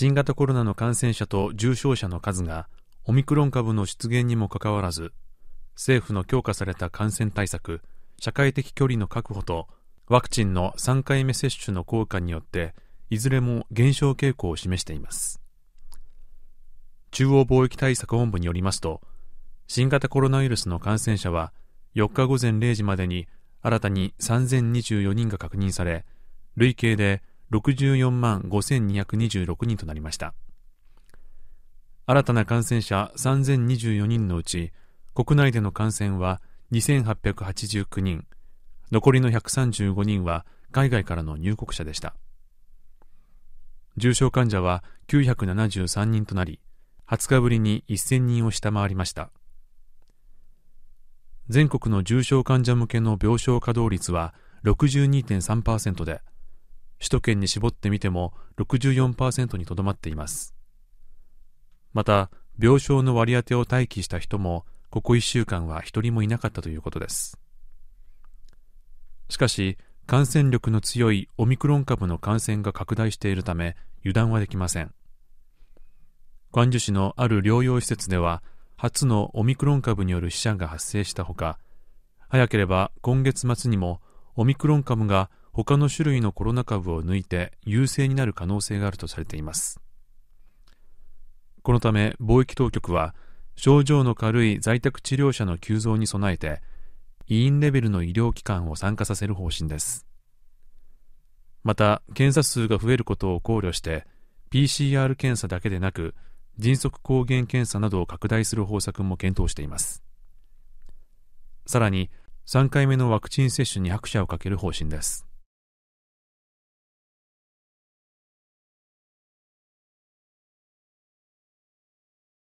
新型コロナの感染者と重症者の数がオミクロン株の出現にもかかわらず政府の強化された感染対策社会的距離の確保とワクチンの3回目接種の効果によっていずれも減少傾向を示しています中央貿易対策本部によりますと新型コロナウイルスの感染者は4日午前0時までに新たに3024人が確認され累計で64万5226人となりました。新たな感染者3024人のうち、国内での感染は2889人、残りの135人は海外からの入国者でした。重症患者は973人となり、20日ぶりに1000人を下回りました。全国の重症患者向けの病床稼働率は62.3%で、首都圏に絞ってみても64%にとどまっています。また、病床の割り当てを待機した人も、ここ1週間は1人もいなかったということです。しかし、感染力の強いオミクロン株の感染が拡大しているため、油断はできません。関樹市のある療養施設では、初のオミクロン株による死者が発生したほか、早ければ今月末にもオミクロン株が他の種類のコロナ株を抜いて優勢になる可能性があるとされていますこのため貿易当局は症状の軽い在宅治療者の急増に備えて委員レベルの医療機関を参加させる方針ですまた検査数が増えることを考慮して PCR 検査だけでなく迅速抗原検査などを拡大する方策も検討していますさらに3回目のワクチン接種に拍車をかける方針です